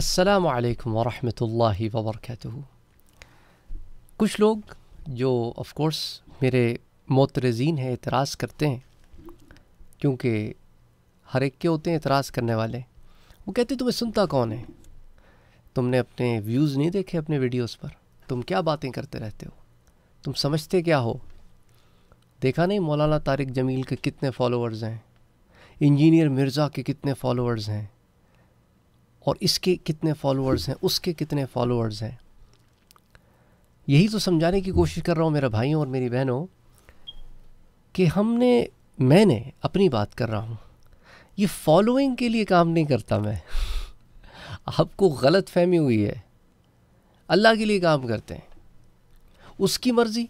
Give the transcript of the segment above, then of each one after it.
अस्सलाम वालेकुम वरहमतुल्लाहि वबरकatuह कुछ लोग जो ऑफ कोर्स मेरे मोतरजीन हैं इतराज़ करते हैं क्योंकि हर एक के होते हैं इतराज़ करने वाले वो कहते तुम्हें सुनता कौन है तुमने अपने व्यूज़ नहीं देखे अपने वीडियोस पर तुम क्या बातें करते रहते हो तुम समझते क्या हो देखा नहीं मौलाना तारिक जमील के कितने फॉलोअर्स हैं इंजीनियर मिर्ज़ा के कितने फॉलोअर्स हैं और इसके कितने फॉलोअर्स हैं उसके कितने फॉलोअर्स हैं यही तो समझाने की कोशिश कर रहा हूँ मेरा भाइयों और मेरी बहनों कि हमने मैंने अपनी बात कर रहा हूँ ये फॉलोइंग के लिए काम नहीं करता मैं आपको गलत फहमी हुई है अल्लाह के लिए काम करते हैं उसकी मर्ज़ी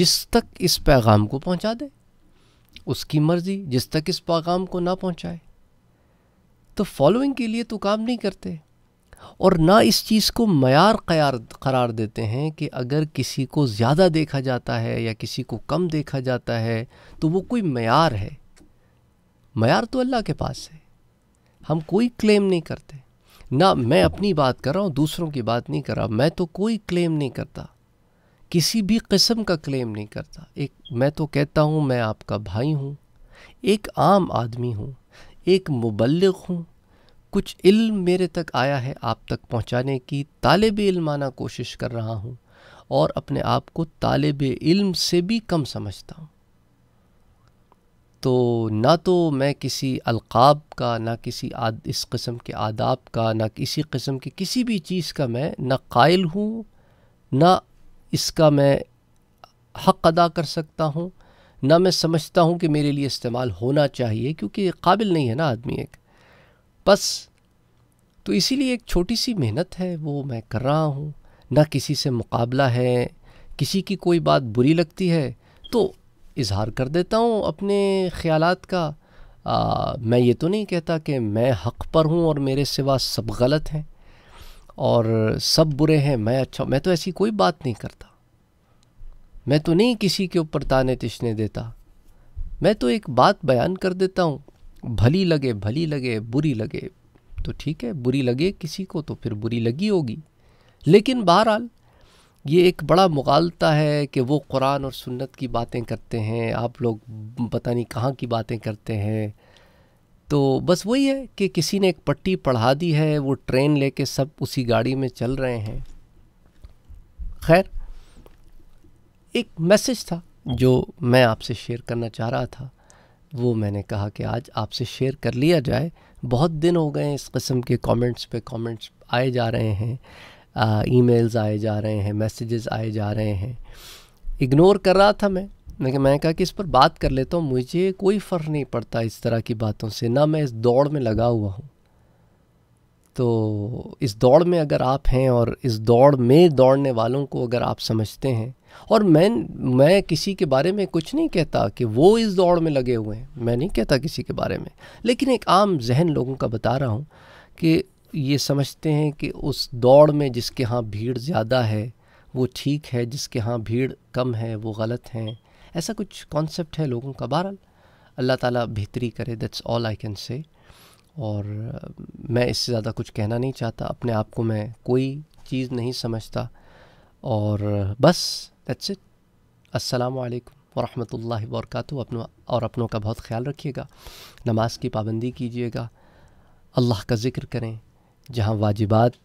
जिस तक इस पैगाम को पहुंचा दे उसकी मर्ज़ी जिस तक इस पैगाम को ना पहुंचाए तो फॉलोइंग के लिए तो काम नहीं करते और ना इस चीज़ को मैार करार करार देते हैं कि अगर किसी को ज़्यादा देखा जाता है या किसी को कम देखा जाता है तो वो कोई मैार है मैार तो अल्लाह के पास है हम कोई क्लेम नहीं करते ना मैं अपनी बात कर रहा हूँ दूसरों की बात नहीं कर रहा मैं तो कोई क्लेम नहीं करता किसी भी किस्म का क्लेम नहीं करता एक मैं तो कहता हूँ मैं आपका भाई हूँ एक आम आदमी हूँ एक मुबल हूँ कुछ इल्म मेरे तक आया है आप तक पहुँचाने की तालब इल्माना कोशिश कर रहा हूँ और अपने आप को तालब इल्म से भी कम समझता हूँ तो ना तो मैं किसी अलकाब का ना किसी आद, इस किस्म के आदाब का ना किसी किस्म की किसी भी चीज़ का मैं ना कायल हूँ ना इसका मैं हक़ अदा कर सकता हूँ ना मैं समझता हूँ कि मेरे लिए इस्तेमाल होना चाहिए क्योंकि काबिल नहीं है ना आदमी एक बस तो इसीलिए एक छोटी सी मेहनत है वो मैं कर रहा हूँ ना किसी से मुकाबला है किसी की कोई बात बुरी लगती है तो इजहार कर देता हूँ अपने ख्याल का आ, मैं ये तो नहीं कहता कि मैं हक़ पर हूँ और मेरे सिवा सब गलत हैं और सब बुरे हैं मैं अच्छा मैं तो ऐसी कोई बात नहीं करता मैं तो नहीं किसी के ऊपर ताने तिशने देता मैं तो एक बात बयान कर देता हूँ भली लगे भली लगे बुरी लगे तो ठीक है बुरी लगे किसी को तो फिर बुरी लगी होगी लेकिन बहरहाल ये एक बड़ा मुगालता है कि वो कुरान और सुन्नत की बातें करते हैं आप लोग पता नहीं कहाँ की बातें करते हैं तो बस वही है कि किसी ने एक पट्टी पढ़ा दी है वो ट्रेन लेके सब उसी गाड़ी में चल रहे हैं खैर एक मैसेज था जो मैं आपसे शेयर करना चाह रहा था वो मैंने कहा कि आज आपसे शेयर कर लिया जाए बहुत दिन हो गए इस कस्म के कमेंट्स पे कमेंट्स आए जा रहे हैं ईमेल्स आए जा रहे हैं मैसेजेस आए जा रहे हैं इग्नोर कर रहा था मैं लेकिन मैंने कहा कि इस पर बात कर लेता हूँ मुझे कोई फ़र्क नहीं पड़ता इस तरह की बातों से ना मैं इस दौड़ में लगा हुआ हूँ तो इस दौड़ में अगर आप हैं और इस दौड़ में दौड़ने वालों को अगर आप समझते हैं और मैं मैं किसी के बारे में कुछ नहीं कहता कि वो इस दौड़ में लगे हुए हैं मैं नहीं कहता किसी के बारे में लेकिन एक आम जहन लोगों का बता रहा हूँ कि ये समझते हैं कि उस दौड़ में जिसके यहाँ भीड़ ज़्यादा है वो ठीक है जिसके यहाँ भीड़ कम है वो गलत हैं ऐसा कुछ कॉन्सेप्ट है लोगों का बहरहाल अल्लाह ताला बेहतरी करे that's all I can say और मैं इससे ज़्यादा कुछ कहना नहीं चाहता अपने आप को मैं कोई चीज़ नहीं समझता और बस दैट्स इट अस्सलाम वालेकुम वरक अपनों और अपनों का बहुत ख्याल रखिएगा नमाज की पाबंदी कीजिएगा अल्लाह का ज़िक्र करें जहाँ वाजिबात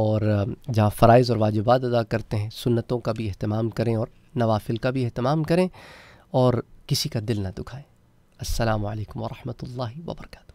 और जहाँ फ़रज़ और वाजिबात अदा करते हैं सुन्नतों का भी अहतमाम करें और नवाफिल का भी अहतमाम करें और किसी का दिल ना दुखाएं असलकम वरहमल वर्का